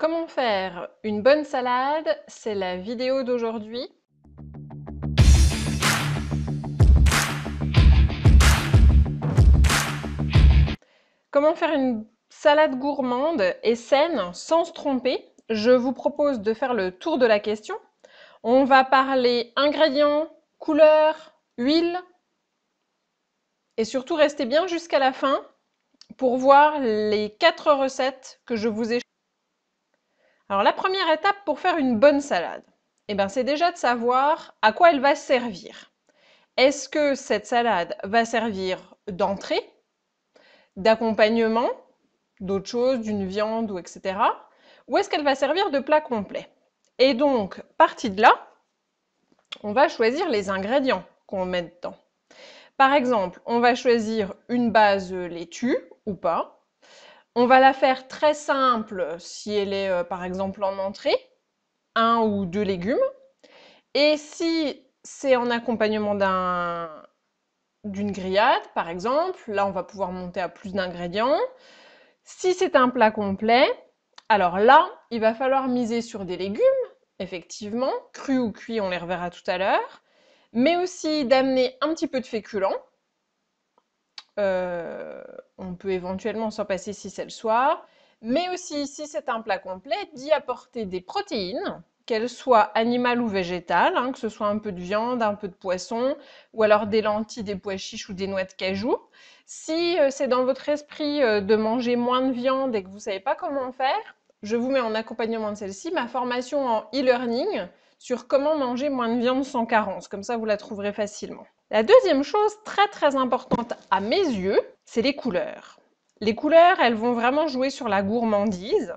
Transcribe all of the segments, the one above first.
Comment faire une bonne salade C'est la vidéo d'aujourd'hui. Comment faire une salade gourmande et saine sans se tromper Je vous propose de faire le tour de la question. On va parler ingrédients, couleurs, huile. Et surtout, restez bien jusqu'à la fin pour voir les quatre recettes que je vous ai alors la première étape pour faire une bonne salade, eh ben, c'est déjà de savoir à quoi elle va servir. Est-ce que cette salade va servir d'entrée, d'accompagnement, d'autres choses, d'une viande ou etc. Ou est-ce qu'elle va servir de plat complet Et donc, partie de là, on va choisir les ingrédients qu'on met dedans. Par exemple, on va choisir une base laitue ou pas, on va la faire très simple si elle est euh, par exemple en entrée, un ou deux légumes. Et si c'est en accompagnement d'une grillade, par exemple, là on va pouvoir monter à plus d'ingrédients. Si c'est un plat complet, alors là, il va falloir miser sur des légumes, effectivement, crus ou cuits, on les reverra tout à l'heure, mais aussi d'amener un petit peu de féculent. Euh, peut éventuellement s'en passer si c'est le soir, mais aussi si c'est un plat complet, d'y apporter des protéines, qu'elles soient animales ou végétales, hein, que ce soit un peu de viande, un peu de poisson, ou alors des lentilles, des pois chiches ou des noix de cajou. Si euh, c'est dans votre esprit euh, de manger moins de viande et que vous savez pas comment faire, je vous mets en accompagnement de celle-ci ma formation en e-learning sur comment manger moins de viande sans carence. Comme ça, vous la trouverez facilement. La deuxième chose très très importante à mes yeux, c'est les couleurs. Les couleurs, elles vont vraiment jouer sur la gourmandise.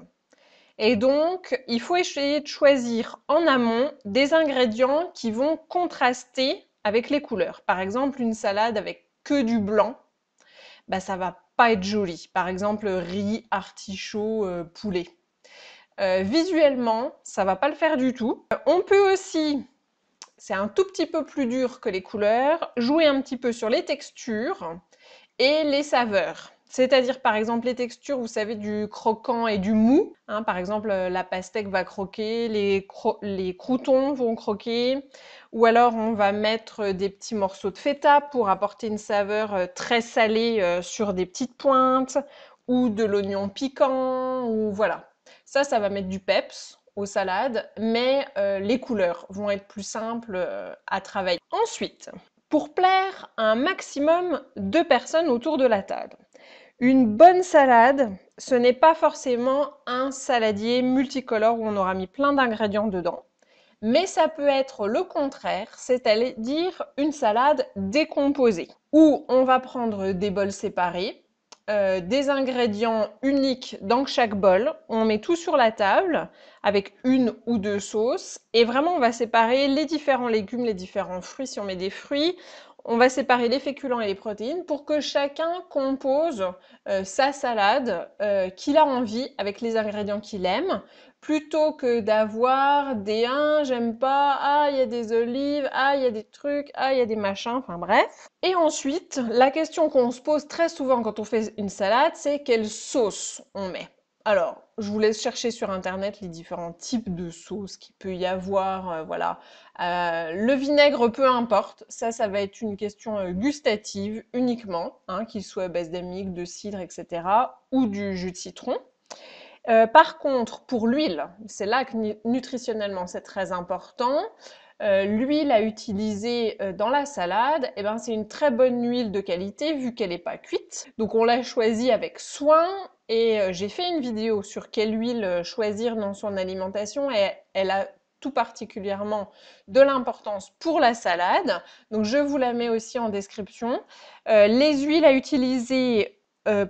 Et donc, il faut essayer de choisir en amont des ingrédients qui vont contraster avec les couleurs. Par exemple, une salade avec que du blanc, bah, ça va pas être joli. Par exemple, riz, artichaut, euh, poulet. Euh, visuellement, ça va pas le faire du tout. On peut aussi, c'est un tout petit peu plus dur que les couleurs, jouer un petit peu sur les textures et les saveurs. C'est-à-dire par exemple les textures, vous savez, du croquant et du mou. Hein, par exemple, euh, la pastèque va croquer, les, croutons vont croquer. Ou alors on va mettre euh, des petits morceaux de feta pour apporter une saveur euh, très salée sur des petites pointes. Ou de l'oignon piquant, ou voilà. Ça, ça va mettre du peps aux salades, mais les couleurs vont être plus simples à travailler. Ensuite, pour plaire un maximum de personnes autour de la table. Une bonne salade, ce n'est pas forcément un saladier multicolore où on aura mis plein d'ingrédients dedans, mais ça peut être le contraire, c'est-à-dire une salade décomposée, où on va prendre des bols séparés, euh, des ingrédients uniques dans chaque bol. On met tout sur la table avec une ou deux sauces et vraiment on va séparer les différents légumes, les différents fruits si on met des fruits on va séparer les féculents et les protéines pour que chacun compose euh, sa salade euh, qu'il a envie avec les ingrédients qu'il aime, plutôt que d'avoir des 1, hein, j'aime pas, ah, il y a des olives, ah, il y a des trucs, ah, il y a des machins, enfin bref. Et ensuite, la question qu'on se pose très souvent quand on fait une salade, c'est quelle sauce on met. Alors, je vous laisse chercher sur internet les différents types de sauces qu'il peut y avoir, euh, voilà. Euh, le vinaigre, peu importe, ça, ça va être une question euh, gustative uniquement, hein, qu'il soit à base de cidre, etc., ou du jus de citron. par contre, pour l'huile, c'est là que nutritionnellement c'est très important. l'huile à utiliser dans la salade, eh ben, c'est une très bonne huile de qualité vu qu'elle n'est pas cuite. Donc on l'a choisie avec soin, euh, j'ai fait une vidéo sur quelle huile euh, choisir dans son alimentation et elle a tout particulièrement de l'importance pour la salade. Donc je vous la mets aussi en description. Euh, les huiles à utiliser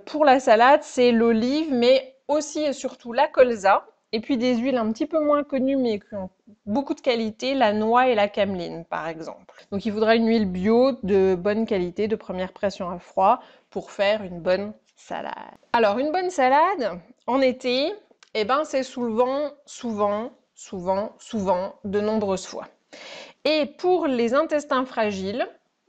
pour la salade, c'est l'olive, mais aussi et surtout la colza. Et puis des huiles un petit peu moins connues mais qui ont beaucoup de qualité, la noix et la cameline par exemple. Donc il faudra une huile bio de bonne qualité, de première pression à froid, pour faire une bonne salade. Alors, une bonne salade, en été, eh ben, c'est souvent, souvent, souvent, souvent, de nombreuses fois. Et pour les intestins fragiles,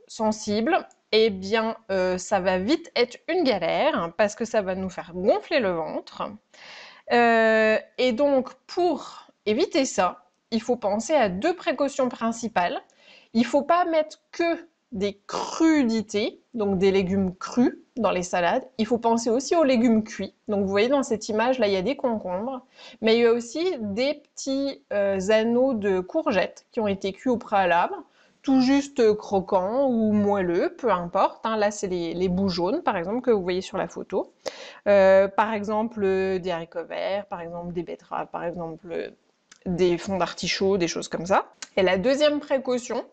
sensibles, eh bien, euh, ça va vite être une galère parce que ça va nous faire gonfler le ventre. Euh, et donc, pour éviter ça, il faut penser à deux précautions principales. Il ne faut pas mettre que des crudités, donc des légumes crus dans les salades. Il faut penser aussi aux légumes cuits. Donc vous voyez dans cette image là, il y a des concombres, mais il y a aussi des petits euh, anneaux de courgettes qui ont été cuits au préalable, tout juste croquants ou moelleux, peu importe. Hein. Là c'est les, les, jaunes par exemple que vous voyez sur la photo. Euh, par exemple euh, des haricots verts, par exemple des betteraves, par exemple des fonds d'artichaut, des choses comme ça. Et la deuxième précaution,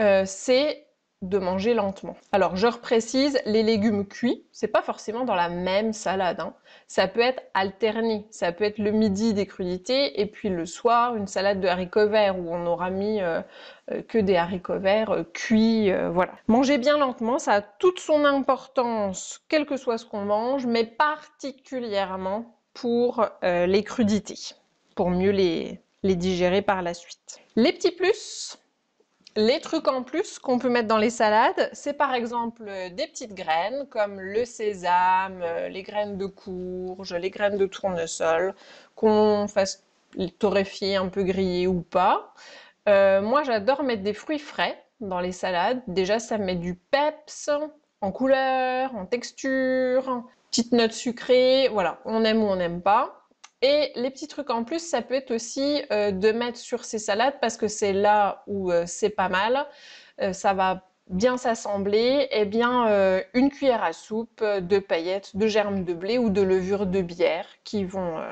euh, c'est de manger lentement. Alors je reprécise, les légumes cuits, c'est pas forcément dans la même salade. Hein. Ça peut être alterné. Ça peut être le midi des crudités et puis le soir une salade de haricots verts où on aura mis euh, euh, que des haricots verts cuits. voilà. Manger bien lentement, ça a toute son importance, quel que soit ce qu'on mange, mais particulièrement pour les crudités, pour mieux les digérer par la suite. Les petits plus, les trucs en plus qu'on peut mettre dans les salades, c'est par exemple euh, des petites graines comme le sésame, euh, les graines de courge, les graines de tournesol, qu'on fasse torréfier un peu grillé ou pas. Euh, moi j'adore mettre des fruits frais dans les salades. Déjà ça met du peps en couleur, en texture, petites notes sucrées, voilà, on aime ou on n'aime pas. Et les petits trucs en plus, ça peut être aussi euh, de mettre sur ces salades parce que c'est là où euh, c'est pas mal. Euh, ça va bien s'assembler. et bien, une cuillère à soupe de paillettes, de germes de blé ou de levure de bière qui vont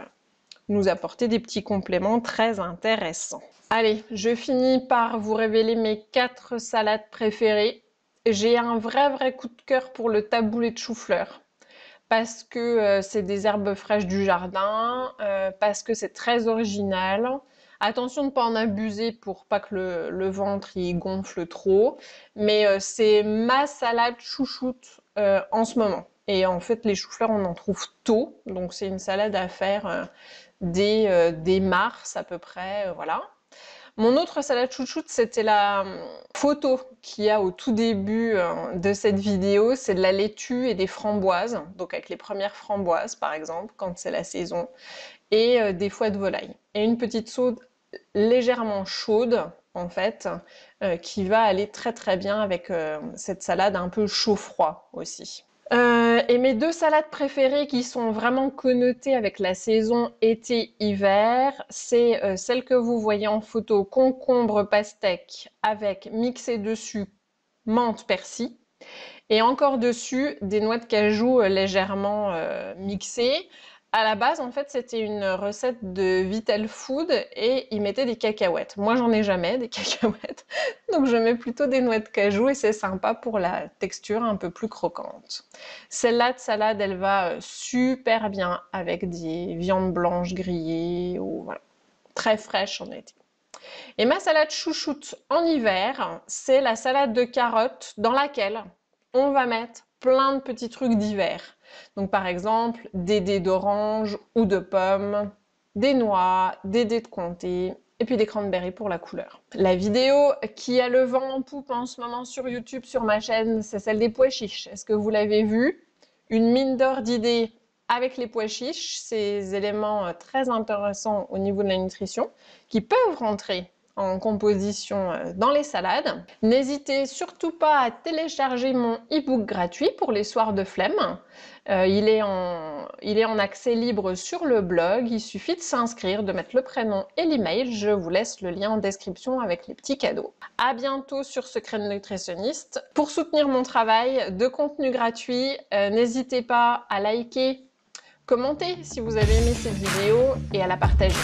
nous apporter des petits compléments très intéressants. Allez, je finis par vous révéler mes quatre salades préférées. J'ai un vrai vrai coup de cœur pour le taboulé de chou-fleur parce que euh, c'est des herbes fraîches du jardin, euh, parce que c'est très original. Attention de ne pas en abuser pour pas que le, ventre y gonfle trop, mais euh, c'est ma salade chouchoute en ce moment. Et en fait, les choux-fleurs, on en trouve tôt, donc c'est une salade à faire dès, mars à peu près, voilà. Mon autre salade chouchoute, c'était la hum, photo qu'il y a au tout début euh, de cette vidéo. C'est de la laitue et des framboises, donc avec les premières framboises par exemple, quand c'est la saison, et euh, des foies de volaille. Et une petite sauce légèrement chaude en fait, euh, qui va aller très très bien avec cette salade un peu chaud-froid aussi. Euh, et mes deux salades préférées qui sont vraiment connotées avec la saison été-hiver, c'est euh, celle que vous voyez en photo, concombre pastèque avec mixé dessus menthe persil et encore dessus des noix de cajou euh, légèrement mixées à la base, en fait, c'était une recette de Vital Food et ils mettaient des cacahuètes. Moi, j'en ai jamais des cacahuètes, donc je mets plutôt des noix de cajou et c'est sympa pour la texture un peu plus croquante. Celle-là de salade, elle va euh, super bien avec des viandes blanches grillées ou très fraîches en été. Et ma salade chouchoute en hiver, c'est la salade de carottes dans laquelle on va mettre plein de petits trucs d'hiver donc par exemple, des dés d'orange ou de pomme, des noix, des dés de comté, et puis des cranberries pour la couleur. La vidéo qui a le vent en poupe en ce moment sur YouTube, sur ma chaîne, c'est celle des pois chiches. Est-ce que vous l'avez vue Une mine d'or d'idées avec les pois chiches, ces éléments euh, très intéressants au niveau de la nutrition, qui peuvent rentrer en composition euh, dans les salades. N'hésitez surtout pas à télécharger mon ebook gratuit pour les soirs de flemme. Euh, il, est en, il est en accès libre sur le blog. Il suffit de s'inscrire, de mettre le prénom et l'email. Je vous laisse le lien en description avec les petits cadeaux. À bientôt sur Secret Nutritionniste. Pour soutenir mon travail de contenu gratuit, euh, n'hésitez pas à liker, commenter si vous avez aimé cette vidéo et à la partager.